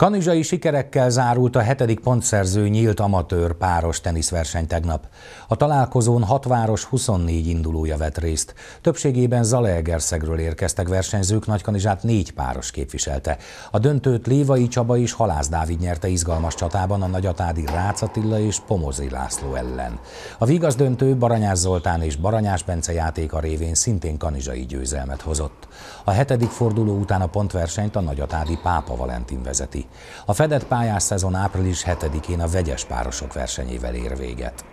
Kanizsai sikerekkel zárult a hetedik pontszerző nyílt amatőr páros teniszverseny tegnap. A találkozón hat város 24 indulója vett részt. Többségében Zalaegerszegről érkeztek versenyzők, Kanizsát négy páros képviselte. A döntőt Lévai Csaba és Halász Dávid nyerte izgalmas csatában a nagyatádi Rácz Attila és Pomozi László ellen. A vigaz döntő Baranyás Zoltán és Baranyás Bence játéka révén szintén kanizsai győzelmet hozott. A hetedik forduló után a pontversenyt a nagyatádi Pápa Valentin vezeti. A fedett pályás szezon április 7-én a vegyes párosok versenyével ér véget.